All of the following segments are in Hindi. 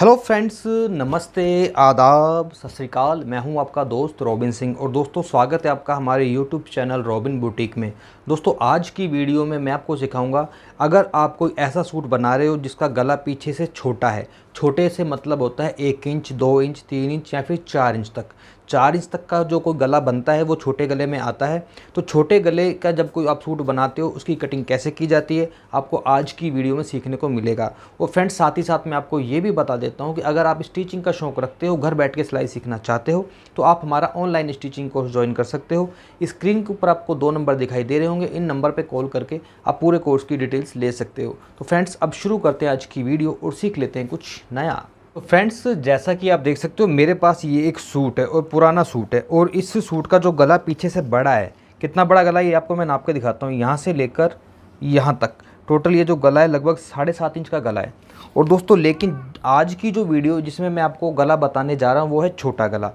हेलो फ्रेंड्स नमस्ते आदाब सत श्रीकाल मैं हूं आपका दोस्त रॉबिन सिंह और दोस्तों स्वागत है आपका हमारे यूट्यूब चैनल रॉबिन बुटीक में दोस्तों आज की वीडियो में मैं आपको सिखाऊंगा अगर आप कोई ऐसा सूट बना रहे हो जिसका गला पीछे से छोटा है छोटे से मतलब होता है एक इंच दो इंच तीन इंच या फिर चार इंच तक चार इंच तक का जो कोई गला बनता है वो छोटे गले में आता है तो छोटे गले का जब कोई आप सूट बनाते हो उसकी कटिंग कैसे की जाती है आपको आज की वीडियो में सीखने को मिलेगा और फ्रेंड्स साथ ही साथ मैं आपको ये भी बता देता हूँ कि अगर आप स्टिचिंग का शौक रखते हो घर बैठ के सिलाई सीखना चाहते हो तो आप हमारा ऑनलाइन स्टिचिंग कोर्स ज्वाइन कर सकते हो स्क्रीन के ऊपर आपको दो नंबर दिखाई दे रहे होंगे इन नंबर पर कॉल करके आप पूरे कोर्स की डिटेल्स ले सकते हो तो फ्रेंड्स अब शुरू करते हैं आज की वीडियो और सीख लेते हैं कुछ नया तो फ्रेंड्स जैसा कि आप देख सकते हो मेरे पास ये एक सूट है और पुराना सूट है और इस सूट का जो गला पीछे से बड़ा है कितना बड़ा गला ये आपको मैं नाप के दिखाता हूँ यहाँ से लेकर यहाँ तक टोटल ये जो गला है लगभग साढ़े सात इंच का गला है और दोस्तों लेकिन आज की जो वीडियो जिसमें मैं आपको गला बताने जा रहा हूँ वो है छोटा गला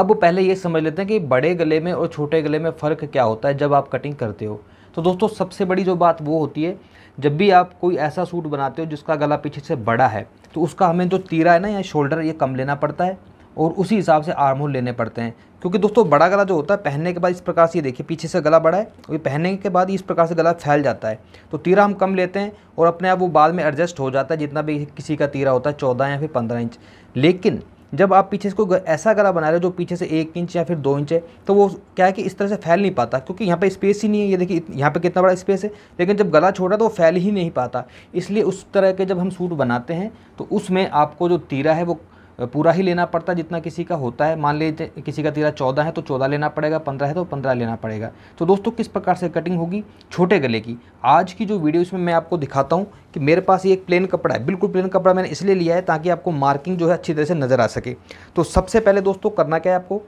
अब पहले ये समझ लेते हैं कि बड़े गले में और छोटे गले में फ़र्क क्या होता है जब आप कटिंग करते हो तो दोस्तों सबसे बड़ी जो बात वो होती है जब भी आप कोई ऐसा सूट बनाते हो जिसका गला पीछे से बड़ा है तो उसका हमें जो तो तीरा है ना या शोल्डर ये कम लेना पड़ता है और उसी हिसाब से आर्म होल लेने पड़ते हैं क्योंकि दोस्तों बड़ा गला जो होता है पहनने के बाद इस प्रकार से ये देखिए पीछे से गला बड़ा है और ये पहनने के बाद इस प्रकार से गला फैल जाता है तो तीरा हम कम लेते हैं और अपने आप वो बाद में एडजस्ट हो जाता है जितना भी किसी का तीरा होता है चौदह या फिर पंद्रह इंच लेकिन जब आप पीछे इसको ऐसा गला बना रहे हो जो पीछे से एक इंच या फिर दो इंच है तो वो क्या है कि इस तरह से फैल नहीं पाता क्योंकि यहाँ पर स्पेस ही नहीं है ये देखिए यहाँ पर कितना बड़ा स्पेस है लेकिन जब गला छोटा तो वो फैल ही नहीं पाता इसलिए उस तरह के जब हम सूट बनाते हैं तो उसमें आपको जो तीरा है वो पूरा ही लेना पड़ता है जितना किसी का होता है मान लीजिए किसी का तीरा चौदह है तो चौदह लेना पड़ेगा पंद्रह है तो पंद्रह लेना पड़ेगा तो दोस्तों किस प्रकार से कटिंग होगी छोटे गले की आज की जो वीडियो इसमें मैं आपको दिखाता हूँ कि मेरे पास ये एक प्लेन कपड़ा है बिल्कुल प्लेन कपड़ा मैंने इसलिए लिया है ताकि आपको मार्किंग जो है अच्छी तरह से नज़र आ सके तो सबसे पहले दोस्तों करना क्या है आपको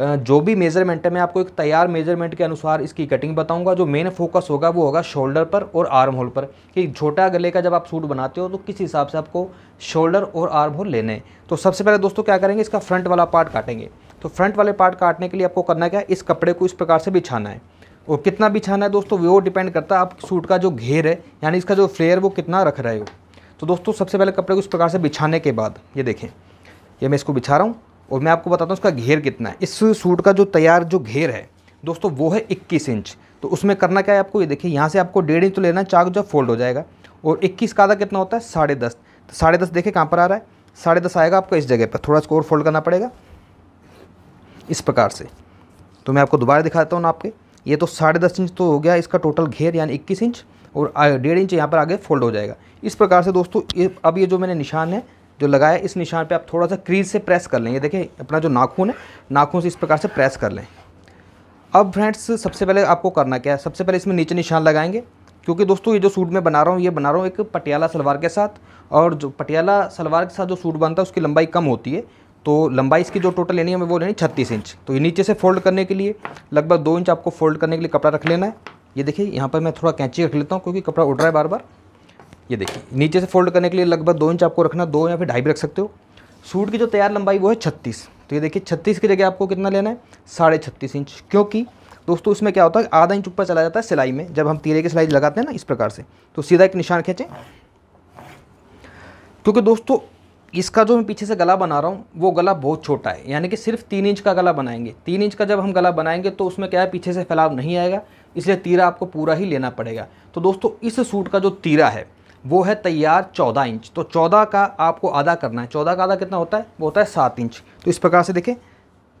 जो भी मेज़रमेंट है मैं आपको एक तैयार मेज़रमेंट के अनुसार इसकी कटिंग बताऊंगा जो मेन फोकस होगा वो होगा शोल्डर पर और आर्म होल पर कि छोटा गले का जब आप सूट बनाते हो तो किस हिसाब से आपको शोल्डर और आर्म होल लेने हैं तो सबसे पहले दोस्तों क्या करेंगे इसका फ्रंट वाला पार्ट काटेंगे तो फ्रंट वाले पार्ट काटने के लिए आपको करना क्या है इस कपड़े को इस प्रकार से बिछाना है और कितना बिछाना है दोस्तों वो डिपेंड करता है आप सूट का जो घेर है यानी इसका जो फ्लेयर वो कितना रख रहे हो तो दोस्तों सबसे पहले कपड़े को इस प्रकार से बिछाने के बाद ये देखें ये मैं इसको बिछा रहा हूँ और मैं आपको बताता हूँ उसका घेर कितना है इस सूट का जो तैयार जो घेर है दोस्तों वो है इक्कीस इंच तो उसमें करना क्या है आपको ये देखिए यहाँ से आपको डेढ़ इंच तो लेना है चाक जो फोल्ड हो जाएगा और इक्कीस का आधा कितना होता है साढ़े दस तो साढ़े दस देखिए कहाँ पर आ रहा है साढ़े दस आएगा आपको इस जगह पर थोड़ा सा और फोल्ड करना पड़ेगा इस प्रकार से तो मैं आपको दोबारा दिखाता हूँ ना आपके ये तो साढ़े दस इंच तो हो गया इसका टोटल घेर यानी इक्कीस इंच और डेढ़ इंच यहाँ पर आगे फोल्ड हो जाएगा इस प्रकार से दोस्तों ये अब ये जो मैंने निशान है जो लगाया इस निशान पे आप थोड़ा सा क्रीज से प्रेस कर लें ये देखें अपना जो नाखून है नाखून से इस प्रकार से प्रेस कर लें अब फ्रेंड्स सबसे पहले आपको करना क्या है सबसे पहले इसमें नीचे निशान लगाएंगे क्योंकि दोस्तों ये जो सूट मैं बना रहा हूँ ये बना रहा हूँ एक पटियाला सलवार के साथ और जो पटियाला सलवार के साथ जो सूट बनता है उसकी लंबाई कम होती है तो लंबाई इसकी जो टोटल लेनी है मैं वो लेनी छत्तीस इंच तो ये नीचे से फोल्ड करने के लिए लगभग दो इंच आपको फोल्ड करने के लिए कपड़ा रख लेना है ये देखिए यहाँ पर मैं थोड़ा कैंची रख लेता हूँ क्योंकि कपड़ा उड़ रहा है बार बार ये देखिए नीचे से फोल्ड करने के लिए लगभग दो इंच आपको रखना दो या फिर ढाई भी रख सकते हो सूट की जो तैयार लंबाई वो है छत्तीस तो ये देखिए छत्तीस की जगह आपको कितना लेना है साढ़े छत्तीस इंच क्योंकि दोस्तों इसमें क्या होता है आधा इंच ऊपर चला जाता है सिलाई में जब हम तीरे की सिलाई लगाते हैं ना इस प्रकार से तो सीधा एक निशान खींचें क्योंकि दोस्तों इसका जो मैं पीछे से गला बना रहा हूँ वो गला बहुत छोटा है यानी कि सिर्फ तीन इंच का गला बनाएंगे तीन इंच का जब हम गला बनाएंगे तो उसमें क्या है पीछे से फैलाव नहीं आएगा इसलिए तीरा आपको पूरा ही लेना पड़ेगा तो दोस्तों इस सूट का जो तीरा है वो है तैयार चौदह इंच तो चौदह का आपको आधा करना है चौदह का आधा कितना होता है वो होता है सात इंच तो इस प्रकार से देखें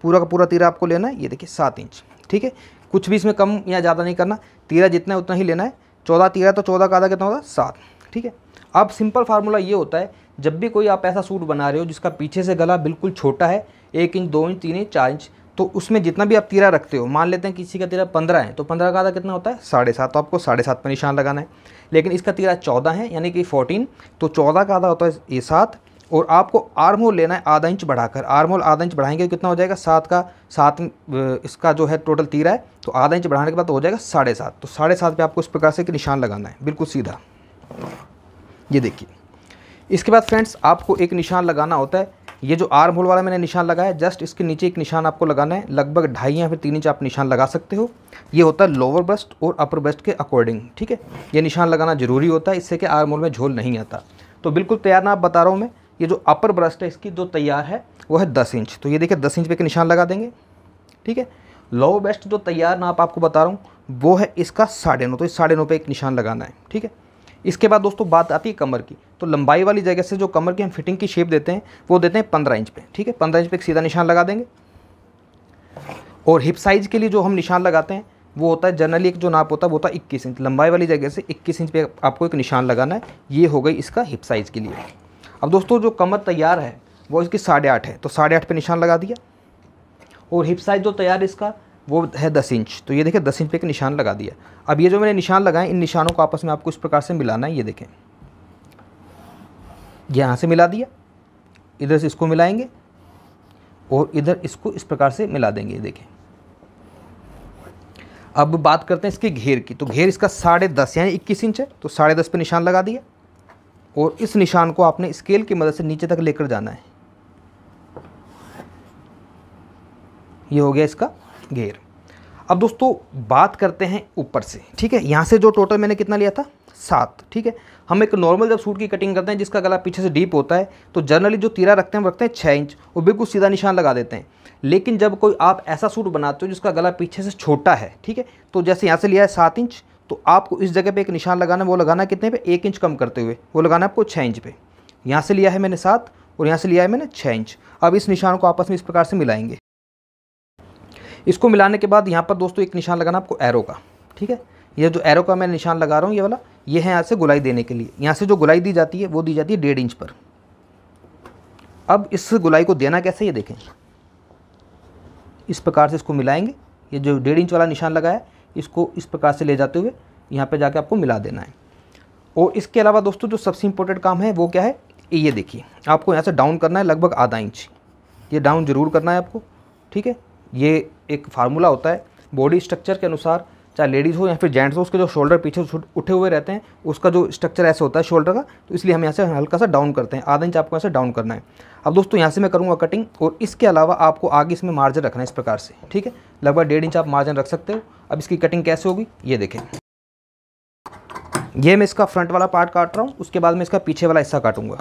पूरा का पूरा तीरा आपको लेना है ये देखिए सात इंच ठीक है कुछ भी इसमें कम या ज़्यादा नहीं करना तीरा जितना है उतना ही लेना है चौदह तीरा तो चौदह का आधा कितना होता है सात ठीक है अब सिंपल फार्मूला ये होता है जब भी कोई आप ऐसा सूट बना रहे हो जिसका पीछे से गला बिल्कुल छोटा है एक इंच दो इंच तीन इंच चार इंच तो उसमें जितना भी आप तीरा रखते हो मान लेते हैं किसी का तीरा पंद्रह है तो पंद्रह का आधा कितना होता है साढ़े सात तो आपको साढ़े सात पर निशान लगाना है लेकिन इसका तीरा चौदह है यानी कि फोर्टीन तो चौदह का आधा होता है ये सात और आपको आर्म होल लेना है आधा इंच बढ़ाकर आर्म होल आधा इंच बढ़ाएंगे तो कितना हो जाएगा सात का सात इसका जो है टोटल तीरा है तो आधा इंच बढ़ाने के बाद तो हो जाएगा साढ़े सात तो साढ़े सात पर आपको इस प्रकार से एक निशान लगाना है बिल्कुल सीधा ये देखिए इसके बाद फ्रेंड्स आपको एक निशान लगाना होता है ये जो आर्म होल वाला मैंने निशान लगाया जस्ट इसके नीचे एक निशान आपको लगाना है लगभग ढाई या फिर तीन इंच आप निशान लगा सकते हो ये होता है लोअर ब्रेस्ट और अपर ब्रेस्ट के अकॉर्डिंग ठीक है ये निशान लगाना जरूरी होता है इससे कि आर्म होल में झोल नहीं आता तो बिल्कुल तैयार ना आप बता रहा हूँ मैं ये जो अपर ब्रेस्ट है इसकी जो तैयार है वो है दस इंच तो ये देखिए दस इंच पे निशान लगा देंगे ठीक है लोअर ब्रेस्ट जो तैयार ना आपको बता रहा हूँ वो है इसका साढ़े नौ तो इस साढ़े नौ पे एक निशान लगाना है ठीक है इसके बाद दोस्तों बात आती है कमर की तो लंबाई वाली जगह से जो कमर की हम फिटिंग की शेप देते हैं वो देते हैं पंद्रह इंच पे ठीक है पंद्रह इंच पे एक सीधा निशान लगा देंगे और हिप साइज़ के लिए जो हम निशान लगाते हैं वो होता है जनरली एक जो नाप होता है वो होता है इक्कीस इंच लंबाई वाली जगह से इक्कीस इंच पर आपको एक निशान लगाना है ये हो गई इसका हिप साइज़ के लिए अब दोस्तों जो कमर तैयार है वो इसकी साढ़े आठ है तो साढ़े आठ निशान लगा दिया और हिप साइज़ जो तैयार इसका वो है दस इंच तो ये देखें दस इंच पे एक निशान लगा दिया अब ये जो मैंने निशान लगाए इन निशानों को आपस में आपको इस प्रकार से मिलाना है ये देखें यहाँ से मिला दिया इधर से इसको मिलाएंगे और इधर इसको इस प्रकार से मिला देंगे देखें अब बात करते हैं इसके घेर की तो घेर इसका साढ़े दस यानी इक्कीस इंच है तो साढ़े दस पर निशान लगा दिया और इस निशान को आपने स्केल की मदद से नीचे तक लेकर जाना है ये हो गया इसका घेर अब दोस्तों बात करते हैं ऊपर से ठीक है यहाँ से जो टोटल मैंने कितना लिया था सात ठीक है हम एक नॉर्मल जब सूट की कटिंग करते हैं जिसका गला पीछे से डीप होता है तो जनरली जो तीरा रखते हैं हम रखते हैं छः इंच और बिल्कुल सीधा निशान लगा देते हैं लेकिन जब कोई आप ऐसा सूट बनाते हो जिसका गला पीछे से छोटा है ठीक है तो जैसे यहाँ से लिया है सात इंच तो आपको इस जगह पर एक निशान लगाना वो लगाना कितने पर एक इंच कम करते हुए वो लगाना आपको छः इंच पर यहाँ से लिया है मैंने सात और यहाँ से लिया है मैंने छः इंच अब इस निशान को आपस में इस प्रकार से मिलाएंगे इसको मिलाने के बाद यहाँ पर दोस्तों एक निशान लगाना आपको एरो का ठीक है ये जो एरो का मैं निशान लगा रहा हूँ ये वाला ये है यहाँ से गुलाई देने के लिए यहाँ से जो गुलाई दी जाती है वो दी जाती है डेढ़ इंच पर अब इस गुलाई को देना कैसे ये देखें इस प्रकार से इसको मिलाएंगे ये जो डेढ़ इंच वाला निशान लगा है इसको इस प्रकार से ले जाते हुए यहाँ पे जाके आपको मिला देना है और इसके अलावा दोस्तों जो सबसे इम्पोर्टेंट काम है वो क्या है ये देखिए आपको यहाँ से डाउन करना है लगभग आधा इंच ये डाउन ज़रूर करना है आपको ठीक है ये एक फार्मूला होता है बॉडी स्ट्रक्चर के अनुसार चाहे लेडीज़ हो या फिर जेंट्स हो उसके जो शोल्डर पीछे उठे हुए रहते हैं उसका जो स्ट्रक्चर ऐसे होता है शोल्डर का तो इसलिए हम यहाँ से हल्का सा डाउन करते हैं आधा इंच आपको यहाँ से डाउन करना है अब दोस्तों यहाँ से मैं करूँगा कटिंग और इसके अलावा आपको आगे इसमें मार्जिन रखना है इस प्रकार से ठीक है लगभग डेढ़ इंच आप मार्जिन रख सकते हो अब इसकी कटिंग कैसे होगी ये देखें ये मैं इसका फ्रंट वाला पार्ट काट रहा हूँ उसके बाद मैं इसका पीछे वाला हिस्सा काटूंगा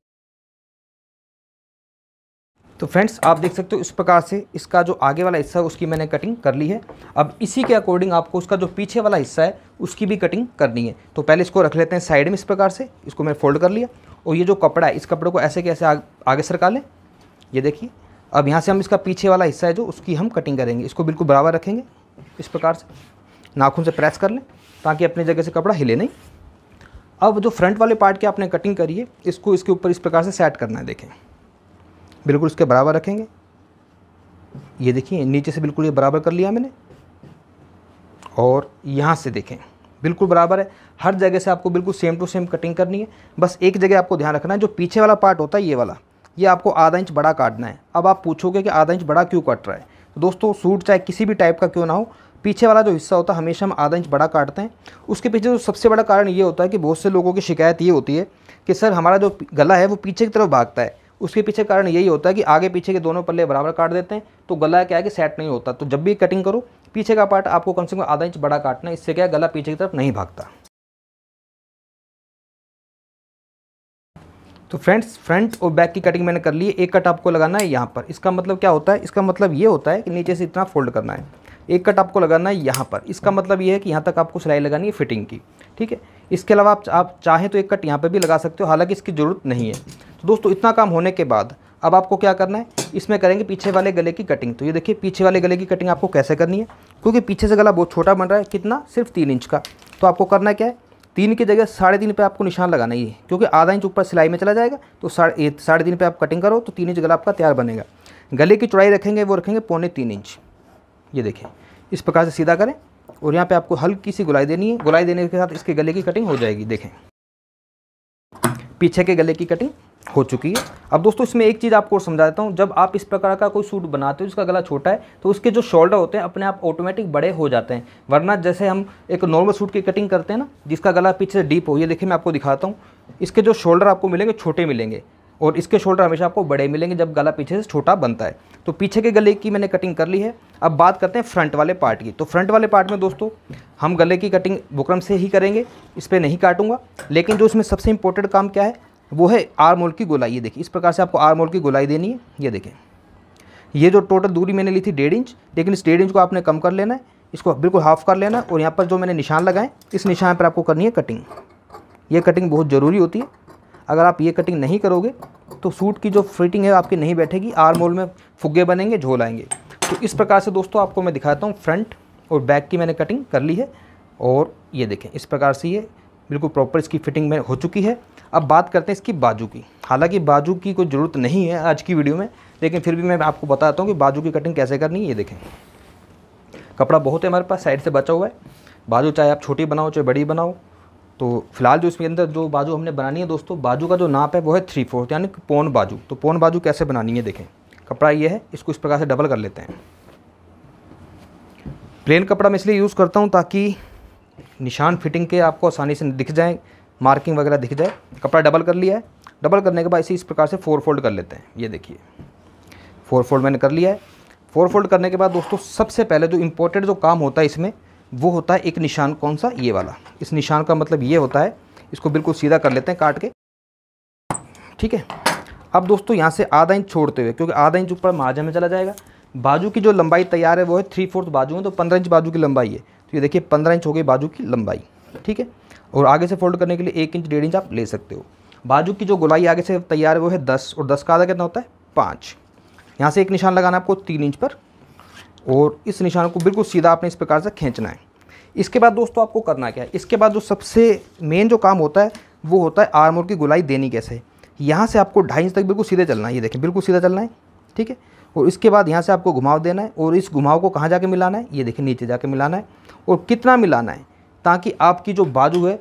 तो फ्रेंड्स आप देख सकते हो इस प्रकार से इसका जो आगे वाला हिस्सा है उसकी मैंने कटिंग कर ली है अब इसी के अकॉर्डिंग आपको उसका जो पीछे वाला हिस्सा है उसकी भी कटिंग करनी है तो पहले इसको रख लेते हैं साइड में इस प्रकार से इसको मैंने फोल्ड कर लिया और ये जो कपड़ा है इस कपड़े को ऐसे कैसे आगे सरका लें ये देखिए अब यहाँ से हम इसका पीछे वाला हिस्सा है जो उसकी हम कटिंग करेंगे इसको बिल्कुल बराबर रखेंगे इस प्रकार से नाखून से प्रेस कर लें ताकि अपनी जगह से कपड़ा हिले नहीं अब जो फ्रंट वाले पार्ट की आपने कटिंग करी है इसको इसके ऊपर इस प्रकार से सेट करना है देखें बिल्कुल उसके बराबर रखेंगे ये देखिए नीचे से बिल्कुल ये बराबर कर लिया मैंने और यहाँ से देखें बिल्कुल बराबर है हर जगह से आपको बिल्कुल सेम टू सेम कटिंग करनी है बस एक जगह आपको ध्यान रखना है जो पीछे वाला पार्ट होता है ये वाला ये आपको आधा इंच बड़ा काटना है अब आप पूछोगे कि आधा इंच बड़ा क्यों कट रहा है तो दोस्तों सूट चाहे किसी भी टाइप का क्यों ना हो पीछे वाला जो हिस्सा होता है हमेशा हम आधा इंच बड़ा काटते हैं उसके पीछे जो सबसे बड़ा कारण ये होता है कि बहुत से लोगों की शिकायत ये होती है कि सर हमारा जो गला है वो पीछे की तरफ भागता है उसके पीछे कारण यही होता है कि आगे पीछे के दोनों पल्ले बराबर काट देते हैं तो गला क्या है कि सेट नहीं होता तो जब भी कटिंग करो पीछे का पार्ट आपको कम से कम आधा इंच बड़ा काटना है इससे क्या गला पीछे की तरफ नहीं भागता तो फ्रेंड्स फ्रंट और बैक की कटिंग मैंने कर ली है एक कट आपको लगाना है यहाँ पर इसका मतलब क्या होता है इसका मतलब ये होता है कि नीचे से इतना फोल्ड करना है एक कट आपको लगाना है यहाँ पर इसका मतलब ये है कि यहाँ तक आपको सिलाई लगानी है फिटिंग की ठीक है इसके अलावा आप आप चाहें तो एक कट यहाँ पर भी लगा सकते हो हालाँकि इसकी ज़रूरत नहीं है तो दोस्तों इतना काम होने के बाद अब आपको क्या करना है इसमें करेंगे पीछे वाले गले की कटिंग तो ये देखिए पीछे वाले गले की कटिंग आपको कैसे करनी है क्योंकि पीछे से गला बहुत छोटा बन रहा है कितना सिर्फ तीन इंच का तो आपको करना क्या है तीन की जगह साढ़े तीन पर आपको निशान लगाना ही है क्योंकि आधा इंच ऊपर सिलाई में चला जाएगा तो साढ़े साढ़े तीन पर आप कटिंग करो तो तीन इंच गला आपका तैयार बनेगा गले की चौड़ाई रखेंगे वो रखेंगे पौने तीन इंच ये देखें इस प्रकार से सीधा करें और यहाँ पे आपको हल्की सी गुलाई देनी है गुलाई देने के साथ इसके गले की कटिंग हो जाएगी देखें पीछे के गले की कटिंग हो चुकी है अब दोस्तों इसमें एक चीज़ आपको और समझा देता हूँ जब आप इस प्रकार का कोई सूट बनाते हो जिसका गला छोटा है तो उसके जो शोल्डर होते हैं अपने आप ऑटोमेटिक बड़े हो जाते हैं वरना जैसे हम एक नॉर्मल सूट की कटिंग करते हैं ना जिसका गला पीछे डीप हो ये देखिए मैं आपको दिखाता हूँ इसके जो शोल्डर आपको मिलेंगे छोटे मिलेंगे और इसके शोल्डर हमेशा आपको बड़े मिलेंगे जब गला पीछे से छोटा बनता है तो पीछे के गले की मैंने कटिंग कर ली है अब बात करते हैं फ्रंट वाले पार्ट की तो फ्रंट वाले पार्ट में दोस्तों हम गले की कटिंग बुकरम से ही करेंगे इस पर नहीं काटूंगा लेकिन जो इसमें सबसे इंपॉर्टेंट काम क्या है वो है आर मोल की गोलाई ये देखिए इस प्रकार से आपको आर मोल की गोलाई देनी है ये देखें ये जो टोटल दूरी मैंने ली थी डेढ़ इंच लेकिन इस डेढ़ इंच को आपने कम कर लेना है इसको बिल्कुल हाफ कर लेना और यहाँ पर जो मैंने निशान लगाएं इस निशान पर आपको करनी है कटिंग ये कटिंग बहुत ज़रूरी होती है अगर आप ये कटिंग नहीं करोगे तो सूट की जो फिटिंग है आपकी नहीं बैठेगी आर मोल में फुग्गे बनेंगे झोल आएंगे तो इस प्रकार से दोस्तों आपको मैं दिखाता हूँ फ्रंट और बैक की मैंने कटिंग कर ली है और ये देखें इस प्रकार से ये बिल्कुल प्रॉपर इसकी फिटिंग में हो चुकी है अब बात करते हैं इसकी बाजू की हालांकि बाजू की कोई ज़रूरत नहीं है आज की वीडियो में लेकिन फिर भी मैं आपको बताता हूँ कि बाजू की कटिंग कैसे करनी है ये देखें कपड़ा बहुत है हमारे पास साइड से बचा हुआ है बाजू चाहे आप छोटी बनाओ चाहे बड़ी बनाओ तो फिलहाल जो इसके अंदर जो बाजू हमने बनानी है दोस्तों बाजू का जो नाप है वो है थ्री फोर्थ यानी पौन बाजू तो पौन बाजू कैसे बनानी है देखें कपड़ा ये है इसको इस प्रकार से डबल कर लेते हैं प्लेन कपड़ा मैं इसलिए यूज़ करता हूँ ताकि निशान फिटिंग के आपको आसानी से दिख जाए मार्किंग वगैरह दिख जाए कपड़ा डबल कर लिया है डबल करने के बाद इसे इस प्रकार से फोर फोल्ड कर लेते हैं ये देखिए फोर फोल्ड मैंने कर लिया है फोर फोल्ड करने के बाद दोस्तों सबसे पहले जो इम्पोर्टेंट जो काम होता है इसमें वो होता है एक निशान कौन सा ये वाला इस निशान का मतलब ये होता है इसको बिल्कुल सीधा कर लेते हैं काट के ठीक है अब दोस्तों यहाँ से आधा इंच छोड़ते हुए क्योंकि आधा इंच ऊपर माजा में चला जाएगा बाजू की जो लंबाई तैयार है वो है थ्री फोर्थ बाजू में तो पंद्रह इंच बाजू की लंबाई है तो ये देखिए पंद्रह इंच हो गई बाजू की लंबाई ठीक है और आगे से फोल्ड करने के लिए एक इंच डेढ़ इंच आप ले सकते हो बाजू की जो गुलाई आगे से तैयार है वो है दस और दस का आधा कितना होता है पाँच यहाँ से एक निशान लगाना आपको तीन इंच पर और इस निशान को बिल्कुल सीधा आपने इस प्रकार से खींचना है इसके बाद दोस्तों आपको करना क्या है इसके बाद जो सबसे मेन जो काम होता है वो होता है आर्मोर की गुलाई देनी कैसे यहाँ से आपको ढाई इंच तक बिल्कुल सीधे चलना है ये देखें बिल्कुल सीधा चलना है ठीक है और इसके बाद यहाँ से आपको घुमाव देना है और इस घुमाव को कहाँ जाके मिलाना है ये देखें नीचे जाके मिलाना है और कितना मिलाना है ताकि आपकी जो बाजू है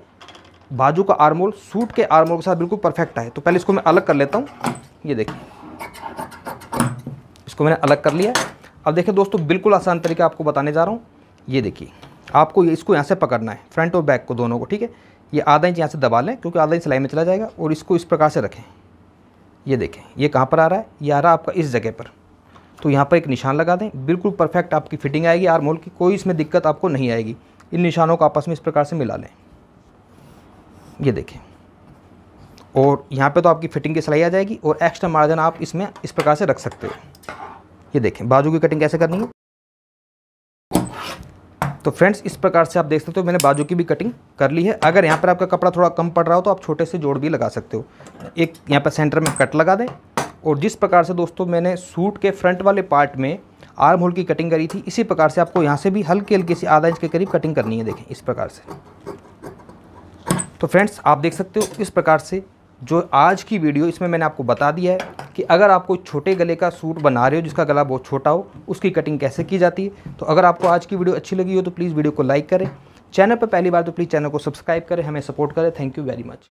बाजू का आर्मोल सूट के आर्मोल के साथ बिल्कुल परफेक्ट आए तो पहले इसको मैं अलग कर लेता हूँ ये देखिए इसको मैंने अलग कर लिया अब देखिए दोस्तों बिल्कुल आसान तरीका आपको बताने जा रहा हूँ ये देखिए आपको इसको यहाँ से पकड़ना है फ्रंट और बैक को दोनों को ठीक है ये आधा इंच यहाँ से दबा लें क्योंकि आधा इंच सिलाई में चला जाएगा और इसको इस प्रकार से रखें ये देखें ये कहाँ पर आ रहा है ये आ रहा है आपका इस जगह पर तो यहाँ पर एक निशान लगा दें बिल्कुल परफेक्ट आपकी फिटिंग आएगी आर मोल की कोई इसमें दिक्कत आपको नहीं आएगी इन निशानों को आपस में इस प्रकार से मिला लें ये देखें और यहाँ पे तो आपकी फिटिंग की सिलाई आ जाएगी और एक्स्ट्रा मार्जिन आप इसमें इस प्रकार से रख सकते हो ये देखें बाजू की कटिंग कैसे करनी है तो फ्रेंड्स इस प्रकार से आप देख सकते हो मैंने बाजू की भी कटिंग कर ली है अगर यहाँ पर आपका कपड़ा थोड़ा कम पड़ रहा हो तो आप छोटे से जोड़ भी लगा सकते हो एक यहाँ पर सेंटर में कट लगा दें और जिस प्रकार से दोस्तों मैंने सूट के फ्रंट वाले पार्ट में आर्म होल की कटिंग करी थी इसी प्रकार से आपको यहाँ से भी हल्के हल्के से आधा इंच के करीब कटिंग करनी है देखें इस प्रकार से तो फ्रेंड्स आप देख सकते हो इस प्रकार से जो आज की वीडियो इसमें मैंने आपको बता दिया है कि अगर आप कोई छोटे गले का सूट बना रहे हो जिसका गला बहुत छोटा हो उसकी कटिंग कैसे की जाती है तो अगर आपको आज की वीडियो अच्छी लगी हो तो प्लीज़ वीडियो को लाइक करें चैनल पर पहली बार तो प्लीज़ चैनल को सब्सक्राइब करें हमें सपोर्ट करें थैंक यू वेरी मच